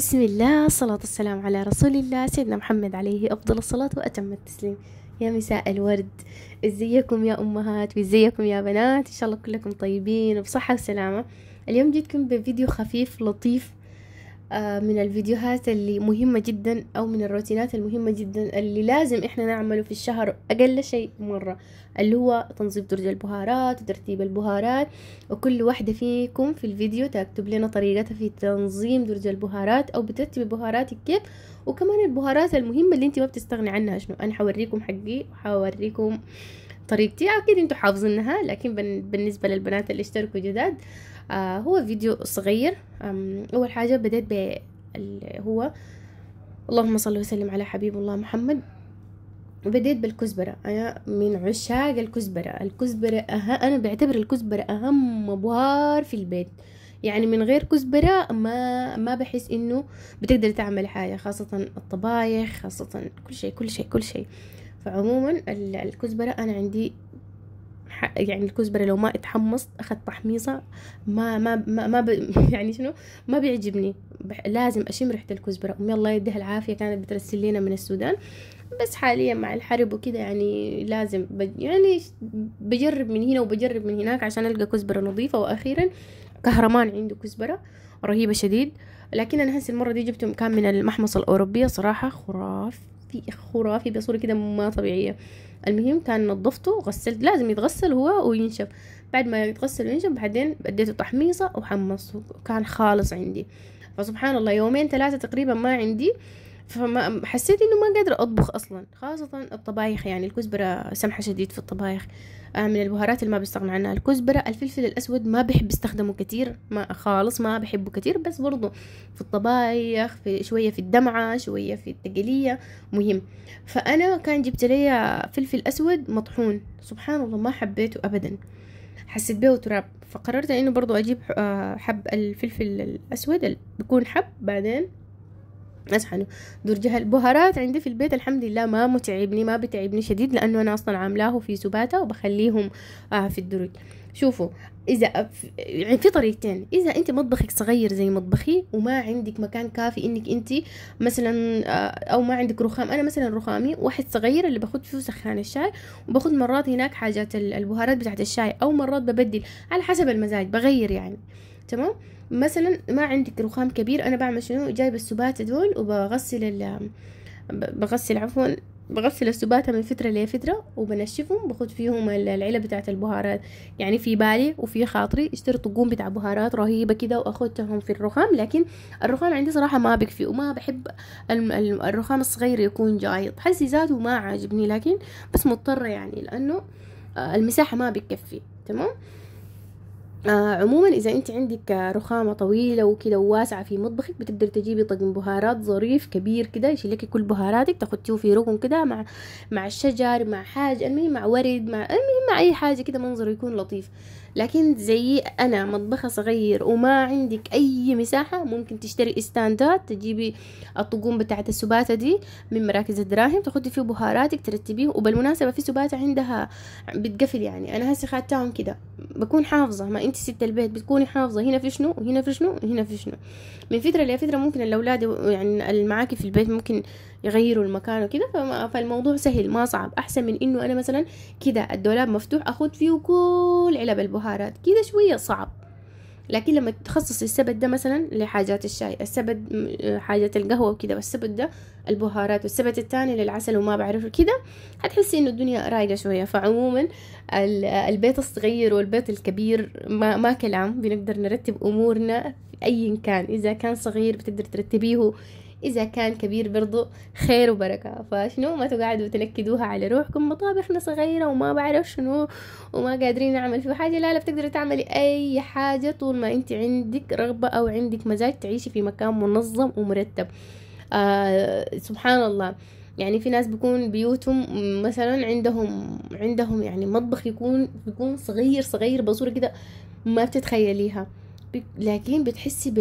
بسم الله الصلاة والسلام على رسول الله سيدنا محمد عليه أفضل الصلاة وأتم التسليم يا مساء الورد ازيكم يا أمهات وازيكم يا بنات إن شاء الله كلكم طيبين وبصحة وسلامة اليوم جيتكم بفيديو خفيف لطيف آه، من الفيديوهات اللي مهمة جدا أو من الروتينات المهمة جدا اللي لازم إحنا نعمله في الشهر أقل شيء مرة اللي هو تنظيف درج البهارات وترتيب البهارات وكل واحدة فيكم في الفيديو تكتب لنا طريقتها في تنظيم درج البهارات أو بترتبي بهاراتك كيف وكمان البهارات المهمة اللي أنت ما بتستغني عنها شنو أنا حوريكم حقي وحوريكم طريقتي أكيد أنتوا حافظينها لكن بالنسبة للبنات اللي اشتركوا جداد آه، هو فيديو صغير أول حاجة بدأت ب هو اللهم صل وسلم على حبيب الله محمد بديت بالكزبرة أنا من عشاق الكزبرة الكزبرة أه... أنا بعتبر الكزبرة أهم أبوار في البيت يعني من غير كزبرة ما ما بحس إنه بتقدر تعمل حاجة خاصة الطبايخ خاصة كل شيء كل شيء كل شيء فعموما الكزبرة أنا عندي يعني الكزبره لو ما اتحمصت اخذ تحميصه ما ما ما, ما ب... يعني شنو ما بيعجبني لازم اشم ريحه الكزبره امي الله يديها العافيه كانت بترسل لنا من السودان بس حاليا مع الحرب وكده يعني لازم ب... يعني بجرب من هنا وبجرب من هناك عشان القى كزبره نظيفه واخيرا كهرمان عنده كزبره رهيبه شديد لكن انا هسه المره دي جبته كان من المحمصه الاوروبيه صراحه خرافي خرافي بصوره كده ما طبيعيه المهم كان نظفته غسلت لازم يتغسل هو وينشف بعد ما يتغسل وينشف بعدين اديته تحميصه وحمصته كان خالص عندي فسبحان الله يومين ثلاثة تقريبا ما عندي فما حسيت انه ما قادرة اطبخ اصلا خاصة الطبايخ يعني الكزبرة سمحة شديد في الطبايخ آه، من البهارات اللي ما بستغنى عنها الكزبرة الفلفل الاسود ما بحب استخدمه كتير ما خالص ما بحبه كتير بس برضه في الطبايخ في شوية في الدمعة شوية في التقلية مهم فانا كان جبت لي فلفل اسود مطحون سبحان الله ما حبيته ابدا حسيت بيه تراب فقررت انه برضو اجيب آه، حب الفلفل الاسود بيكون حب بعدين دور درجها البهارات عندي في البيت الحمد لله ما متعبني ما بتعبني شديد لأنه أنا أصلا عاملاه في سباتة وبخليهم آه في الدرج شوفوا اذا يعني في طريقتين اذا انت مطبخك صغير زي مطبخي وما عندك مكان كافي انك انت مثلا آه، او ما عندك رخام انا مثلا رخامي واحد صغير اللي باخذ فيه سخان الشاي وباخد مرات هناك حاجات البهارات بتاعت الشاي او مرات ببدل على حسب المزاج بغير يعني تمام مثلا ما عندك رخام كبير انا بعمل شنو جايب السباتة دول وبغسل ال بغسل عفوا بغسل السباتة من فترة لفترة وبنشفهم باخد فيهم العلب بتاعت البهارات يعني في بالي وفي خاطري اشتري طقوم بتاع بهارات رهيبة كده واخدتهم في الرخام لكن الرخام عندي صراحة ما بكفي وما بحب الرخام الصغير يكون جايط حسي ذاته ما عاجبني لكن بس مضطرة يعني لانه آه، المساحة ما بتكفي تمام آه عموما اذا انت عندك رخامه طويله وكده وواسعه في مطبخك بتقدر تجيبي طقم بهارات ظريف كبير كده يشيلكي كل بهاراتك تاخديه في ركن كده مع مع الشجر مع حاجه المهم مع ورد مع المهم مع اي حاجه كده منظره يكون لطيف لكن زي انا مطبخة صغير وما عندك اي مساحه ممكن تشتري استاندات تجيبي الطقوم بتاعت السباته دي من مراكز الدراهم تاخدي فيه بهاراتك ترتبيه وبالمناسبه في سباته عندها بتقفل يعني انا هسه خدتهم كده بكون حافظه ما انت ست البيت بتكوني حافظه هنا في شنو وهنا في شنو وهنا في شنو من فتره لفتره ممكن الاولاد يعني المعاكي في البيت ممكن يغيروا المكان وكده فالموضوع سهل ما صعب احسن من انه انا مثلا كده الدولاب مفتوح اخد فيه كل علب البهارات كده شويه صعب لكن لما تخصص السبت ده مثلا لحاجات الشاي السبت حاجات القهوة وكده والسبت ده البهارات والسبت التاني للعسل وما بعرف كده هتحسي انه الدنيا رايقة شوية فعموما البيت الصغير والبيت الكبير ما, ما كلام بنقدر نرتب امورنا ايا كان اذا كان صغير بتقدر ترتبيه إذا كان كبير برضو خير وبركة فشنو ما تقعدوا تنكدوها على روحكم مطابخنا صغيرة وما بعرف شنو وما قادرين نعمل في حاجة لا لا بتقدري تعملي أي حاجة طول ما أنت عندك رغبة أو عندك مزاج تعيشي في مكان منظم ومرتب آه سبحان الله يعني في ناس بيكون بيوتهم مثلا عندهم عندهم يعني مطبخ يكون بيكون صغير صغير بصورة كده ما بتتخيليها لكن بتحسي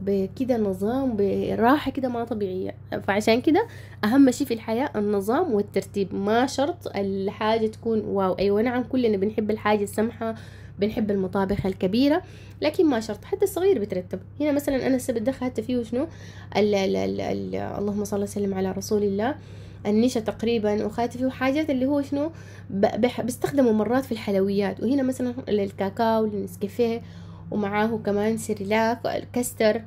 بكده نظام براحة كده ما طبيعية فعشان كده أهم شيء في الحياة النظام والترتيب ما شرط الحاجة تكون واو أيوة نعم كلنا بنحب الحاجة السمحة بنحب المطابخ الكبيرة لكن ما شرط حتى الصغير بترتب هنا مثلا أنا السبت دخلت فيه شنو اللهم صل وسلم على رسول الله النشا تقريبا فيه حاجات اللي هو شنو بستخدمه مرات في الحلويات وهنا مثلا الكاكاو النسكافيه ومعاه كمان سريلاك الكستر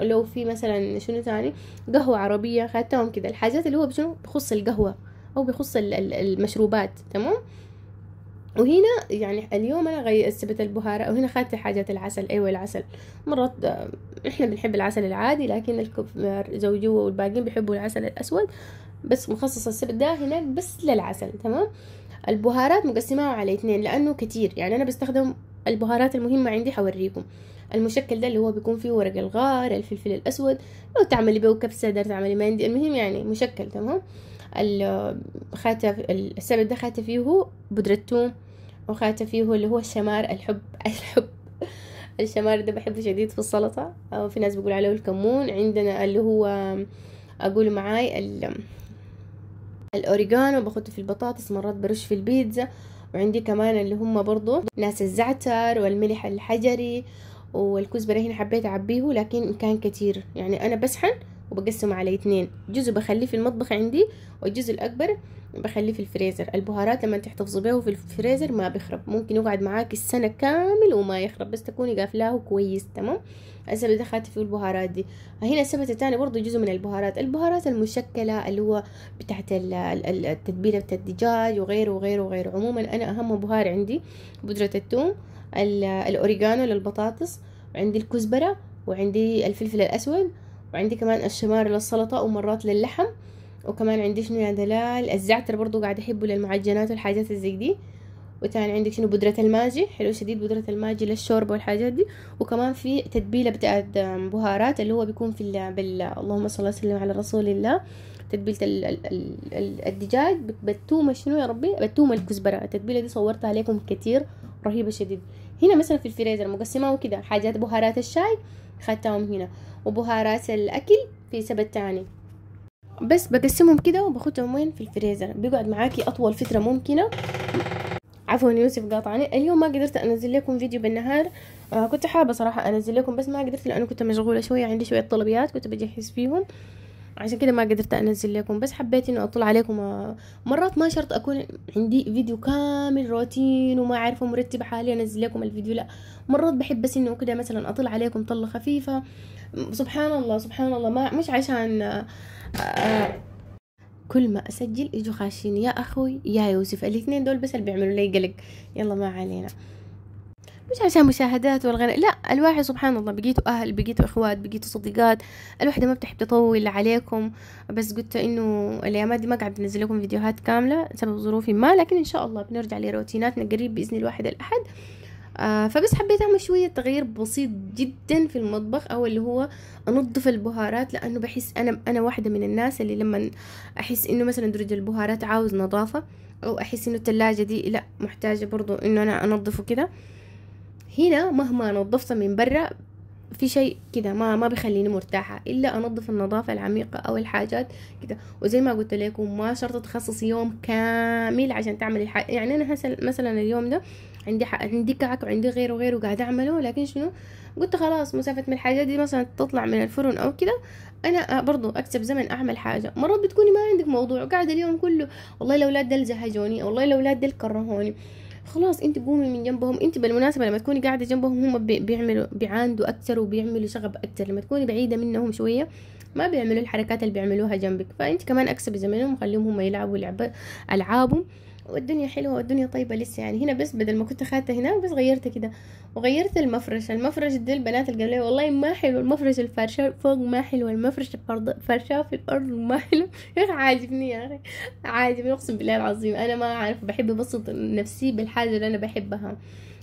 لو في مثلا شنو تاني قهوة عربية خدتهم كده الحاجات اللي هو بشنو بخص القهوة أو بخص المشروبات تمام وهنا يعني اليوم انا غي سبت البهارة وهنا خدت حاجات العسل ايوه العسل مرات احنا بنحب العسل العادي لكن زوجوه والباقيين بيحبوا العسل الاسود بس مخصص السبت ده هناك بس للعسل تمام البهارات مقسمة على اثنين لانه كتير يعني انا بستخدم البهارات المهمة عندي حوريكم المشكل ده اللي هو بيكون فيه ورق الغار الفلفل الأسود لو تعملي بيه كبسة دار تعملي مندي المهم يعني مشكل تمام خاتة السبب ده خاتة فيه بودرة ثوم وخاتة فيه اللي هو الشمار الحب الحب الشمار ده بحبه شديد في السلطة أو في ناس بيقول عليه الكمون عندنا اللي هو أقول معاي الأوريجانو بحطه في البطاطس مرات برش في البيتزا وعندي كمان اللي هم برضو ناس الزعتر والملح الحجري والكزبرة هنا حبيت أعبيه لكن كان كتير يعني أنا بسحن وبقسمه على اثنين جزء بخليه في المطبخ عندي والجزء الأكبر بخليه في الفريزر البهارات لما تحتفظوا به في الفريزر ما بيخرب ممكن يقعد معاك السنة كامل وما يخرب بس تكوني قافلاه كويس تمام هسه دخلت فيه البهارات دي هنا السبت الثاني برضو جزء من البهارات البهارات المشكلة اللي هو بتاعت التتبيلة بتاعت الدجاج وغيره وغيره وغيره عموما أنا أهم بهار عندي بودرة التوم الأوريجانو للبطاطس وعندي الكزبرة وعندي الفلفل الأسود وعندي كمان الشمار للسلطة ومرات للحم وكمان عندي شنو يا دلال الزعتر برضو قاعد احبه للمعجنات والحاجات زي دي وتاني عندك شنو بودرة الماجي حلو شديد بودرة الماجي للشوربة والحاجات دي وكمان في تتبيلة بتاعت بهارات اللي هو بيكون في بال اللهم صل وسلم على رسول الله تتبيلة ال... ال... ال... الدجاج بتومة شنو يا ربي بتومة الكزبرة التتبيلة دي صورتها عليكم كتير رهيبة شديد هنا مثلا في الفريزر مقسمة وكده حاجات بهارات الشاي خدتهم هنا وبهارات الأكل في سبت تاني بس بقسمهم كده وباخدهم وين في الفريزر بيقعد معاكي اطول فتره ممكنه عفوا يوسف قاطعني اليوم ما قدرت انزل لكم فيديو بالنهار آه كنت حابه صراحه انزل لكم بس ما قدرت لانه كنت مشغوله شويه عندي شويه طلبيات كنت بجهز فيهم عشان كده ما قدرت انزل لكم بس حبيت انه اطلع عليكم مرات ما شرط اكون عندي فيديو كامل روتين وما عارفه مرتب حالي انزل لكم الفيديو لا مرات بحب بس انه كده مثلا اطلع عليكم طله خفيفه سبحان الله سبحان الله ما مش عشان آه، آه، كل ما اسجل يجوا خاشين يا اخوي يا يوسف الاثنين دول بس اللي بيعملوا لي قلق يلا ما علينا مش عشان مشاهدات ولا لا الواحد سبحان الله بقيتوا أهل بقيتوا إخوات بقيتوا صديقات الوحدة ما بتحب تطول عليكم بس قلت إنه الأيامات دي ما قاعد بنزل لكم فيديوهات كاملة بسبب ظروفي ما لكن إن شاء الله بنرجع لروتيناتنا قريب بإذن الواحد الأحد آه فبس حبيت اعمل شويه تغيير بسيط جدا في المطبخ او اللي هو انظف البهارات لانه بحس انا انا واحده من الناس اللي لما احس انه مثلا درج البهارات عاوز نظافه او احس انه الثلاجه دي لا محتاجه برضو انه انا انظفه كده هنا مهما نظفت من برا في شيء كده ما ما بيخليني مرتاحة إلا أنظف النظافة العميقة أو الحاجات كده وزي ما قلت لكم ما شرط تخصصي يوم كامل عشان تعملي الحاجة يعني أنا مثلا اليوم ده عندي ح... عندي كعك وعندي غيره وغيره قاعدة أعمله لكن شنو قلت خلاص مسافة من الحاجات دي مثلا تطلع من الفرن أو كده أنا برضو أكسب زمن أعمل حاجة مرات بتكوني ما عندك موضوع وقاعد اليوم كله والله الأولاد دل زهجوني والله الأولاد دل كرهوني خلاص انت قومي من جنبهم انت بالمناسبة لما تكوني قاعدة جنبهم هم بيعملوا بيعاندوا اكثر وبيعملوا شغب اكثر لما تكوني بعيدة منهم شوية ما بيعملوا الحركات اللي بيعملوها جنبك فانت كمان اكسبي زمنهم وخليهم هم يلعبوا لعبه العابهم والدنيا حلوه والدنيا طيبه لسه يعني هنا بس بدل ما كنت خدتها هنا بس غيرتها كده وغيرت المفرش المفرش ده البنات اللي قالوا والله ما حلو المفرش الفرشه فوق ما حلو المفرش الفرشه في الارض ما حلو يا اخي عاجبني يا اخي عاجبني اقسم بالله العظيم انا ما اعرف بحب ابسط نفسي بالحاجه اللي انا بحبها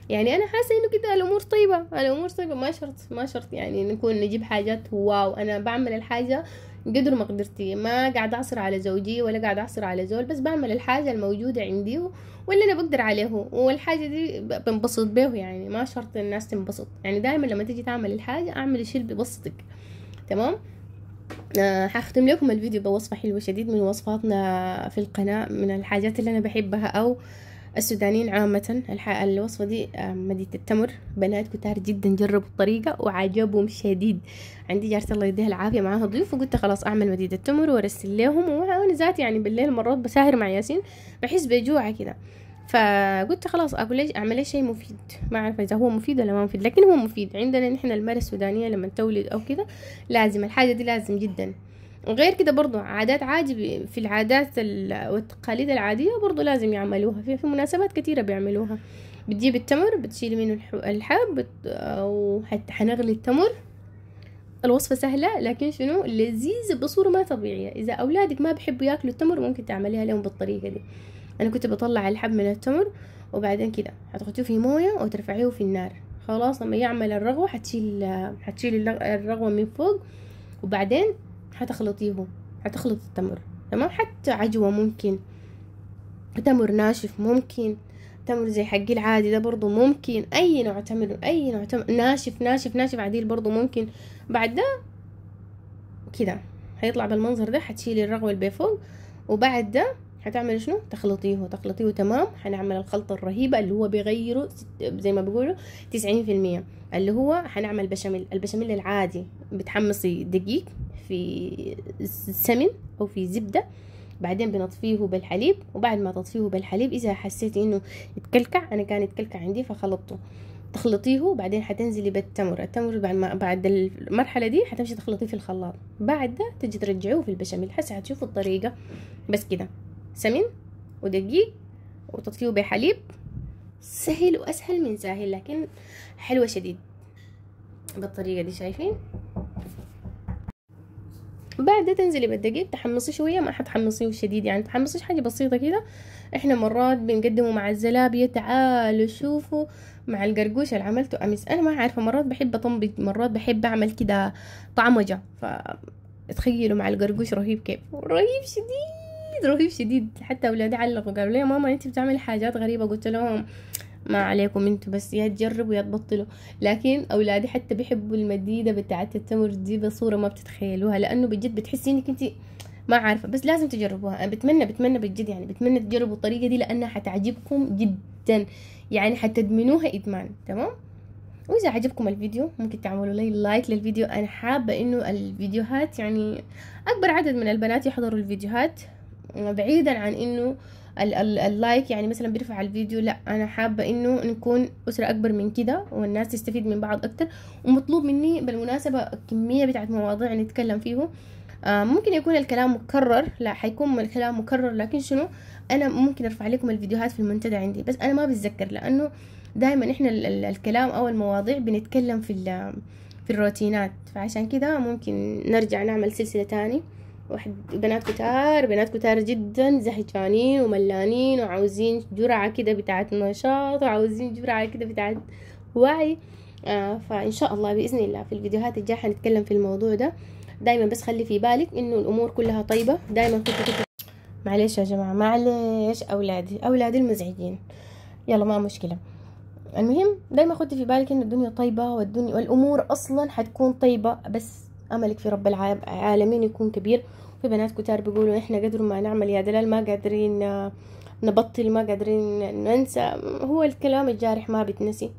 يعني انا حاسه انه كده الامور طيبه الامور طيبه ما شرط ما شرط يعني نكون نجيب حاجات واو انا بعمل الحاجه قدر ما قدرتي ما قاعد أعصر على زوجي ولا قاعد أعصر على زول بس بعمل الحاجة الموجودة عندي واللي أنا بقدر عليه والحاجة دي بنبسط به يعني ما شرط الناس تنبسط يعني دائما لما تيجي تعمل الحاجة أعمل الشيء اللي بيبسطك تمام آه هختم لكم الفيديو بوصفة حلوة شديد من وصفاتنا في القناة من الحاجات اللي أنا بحبها أو آه السودانيين عامة الوصفة دي آه، مدينة التمر بنات كتار جدا جربوا الطريقة وعجبهم شديد عندي جارت الله يديها العافية معاها ضيوف وقلت خلاص أعمل مدينة التمر وأرسل لهم وأنا ذاتي يعني بالليل مرات بساهر مع ياسين بحس بجوع كده فقلت خلاص اقول ليش اعمل شيء مفيد ما اعرف اذا هو مفيد ولا ما مفيد لكن هو مفيد عندنا نحن المرأة السودانية لما تولد او كذا لازم الحاجة دي لازم جدا غير كده برضو عادات عادي في العادات والتقاليد العادية برضو لازم يعملوها في, في مناسبات كتيرة بيعملوها بتجيب التمر بتشيل منه الحب أو حتى حنغلي التمر الوصفة سهلة لكن شنو لذيذة بصورة ما طبيعية إذا أولادك ما بحبوا ياكلوا التمر ممكن تعمليها لهم بالطريقة دي أنا كنت بطلع الحب من التمر وبعدين كده حتحطيه في موية وترفعيه في النار خلاص لما يعمل الرغوة حتشيل حتشيل الرغوة من فوق وبعدين حتخلطيه حتخلط التمر تمام حتى عجوة ممكن تمر ناشف ممكن تمر زي حقي العادي ده برضو ممكن اي نوع تمر اي نوع تمر ناشف ناشف ناشف عديل برضو ممكن بعد ده كده هيطلع بالمنظر ده حتشيلي الرغوة اللي فوق وبعد ده هتعمل شنو تخلطيه تخلطيه تمام هنعمل الخلطة الرهيبة اللي هو بيغيره زي ما بيقولوا تسعين في المية اللي هو هنعمل بشاميل البشاميل العادي بتحمصي دقيق في سمن او في زبده بعدين بنطفيه بالحليب وبعد ما تطفيه بالحليب اذا حسيتي انه اتكلكع انا كان اتكلكع عندي فخلطته تخلطيه وبعدين حتنزلي بالتمر التمر بعد ما بعد المرحله دي حتمشي تخلطيه في الخلاط بعد ده تجي ترجعيه في البشاميل هسه حتشوفوا الطريقه بس كده سمن ودقيق وتطفيه بحليب سهل واسهل من سهل لكن حلوه شديد بالطريقه دي شايفين بعد تنزلي بالدقيق تحمصي شويه ما حتحمصيه شديد يعني تحمصي حاجه بسيطه كده احنا مرات بنقدمه مع الزلابيه تعالوا شوفوا مع القرقوش اللي عملته امس انا ما عارفه مرات بحب اطنبط مرات بحب اعمل كده طعمجه ف اتخيلوا مع القرقوش رهيب كيف رهيب شديد رهيب شديد حتى اولادي علقوا قالوا لي يا ماما انت بتعملي حاجات غريبه قلت لهم ما عليكم انتوا بس يا تجربوا يا تبطلوا لكن اولادي حتى بيحبوا المديده بتاعت التمر دي بصوره ما بتتخيلوها لانه بجد بتحسي انك انت ما عارفه بس لازم تجربوها انا بتمنى بتمنى بجد يعني بتمنى تجربوا الطريقه دي لانها حتعجبكم جدا يعني حتدمنوها ادمان تمام واذا عجبكم الفيديو ممكن تعملوا لي لايك للفيديو انا حابه انه الفيديوهات يعني اكبر عدد من البنات يحضروا الفيديوهات بعيدا عن انه اللايك يعني مثلا بيرفع الفيديو لا انا حابه انه نكون اسره اكبر من كده والناس تستفيد من بعض اكتر ومطلوب مني بالمناسبه كميه بتاعت مواضيع نتكلم فيهم آه، ممكن يكون الكلام مكرر لا حيكون الكلام مكرر لكن شنو انا ممكن ارفع لكم الفيديوهات في المنتدى عندي بس انا ما بتذكر لانه دائما احنا الكلام او المواضيع بنتكلم في في الروتينات فعشان كده ممكن نرجع نعمل سلسله تاني واحد بنات كتار بنات كتار جدا زهجانين وملانين وعاوزين جرعة كده بتاعت نشاط وعاوزين جرعة كده بتاعت وعي آه فإن شاء الله بإذن الله في الفيديوهات الجاية حنتكلم في الموضوع ده دايما بس خلي في بالك إنه الأمور كلها طيبة دايما كنت كنت معلش يا جماعة معلش أولادي أولادي المزعجين يلا ما مشكلة المهم دايما خدي في بالك إن الدنيا طيبة والدنيا والأمور أصلا حتكون طيبة بس املك في رب العالمين يكون كبير في بنات كتار بيقولوا احنا قدر ما نعمل يا دلال ما قادرين آه، نبطل ما قادرين ننسى هو الكلام الجارح ما بيتنسي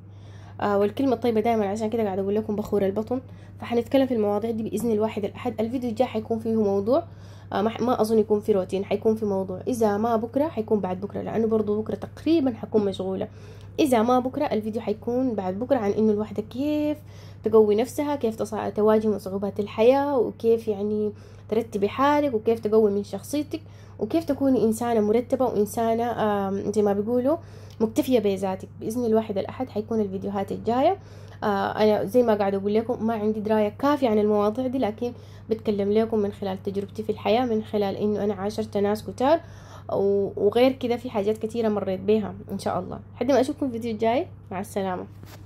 آه، والكلمة الطيبة دائما عشان كده قاعد أقول لكم بخور البطن فحنتكلم في المواضيع دي بإذن الواحد الأحد الفيديو الجاي حيكون فيه موضوع آه، ما أظن يكون في روتين حيكون في موضوع إذا ما بكرة حيكون بعد بكرة لأنه برضو بكرة تقريبا حكون مشغولة اذا ما بكره الفيديو حيكون بعد بكره عن انه الواحده كيف تقوي نفسها كيف تواجه صعوبات الحياه وكيف يعني ترتبي حالك وكيف تقوي من شخصيتك وكيف تكوني انسانه مرتبه وانسانه زي ما بيقولوا مكتفيه بذاتك باذن الواحد الاحد حيكون الفيديوهات الجايه آه، انا زي ما قاعده اقول لكم ما عندي درايه كافيه عن المواضيع دي لكن بتكلم لكم من خلال تجربتي في الحياه من خلال انه انا عاشرت ناس كتار وغير كده في حاجات كتيرة مريت بيها ان شاء الله لحد ما اشوفكم في الفيديو الجاي مع السلامة